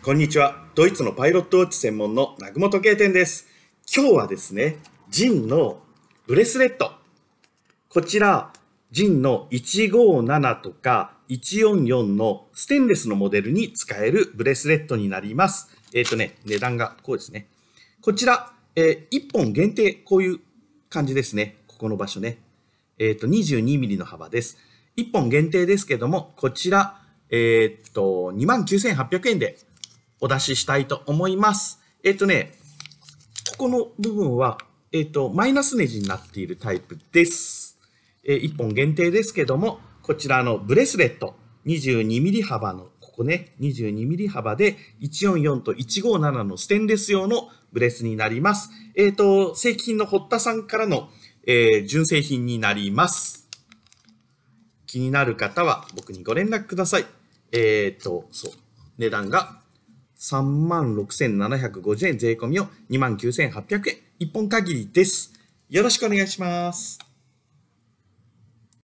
こんにちは。ドイツのパイロットウォッチ専門の南雲時計店です。今日はですね、ジンのブレスレット。こちら、ジンの157とか144のステンレスのモデルに使えるブレスレットになります。えっ、ー、とね、値段がこうですね。こちら、えー、1本限定、こういう感じですね。ここの場所ね。えっ、ー、と、22ミリの幅です。1本限定ですけども、こちら、えっ、ー、と、29,800円でお出ししたいと思います。えっ、ー、とね、ここの部分は、えっ、ー、と、マイナスネジになっているタイプです。えー、1本限定ですけども、こちらのブレスレット、22mm 幅の、ここね、22mm 幅で、144と157のステンレス用のブレスになります。えっ、ー、と、正規品の堀田さんからの、えー、純正品になります。気になる方は僕にご連絡ください。えっ、ー、と、そう、値段が3万6750円税込みを2万9800円1本限りです。よろしくお願いします。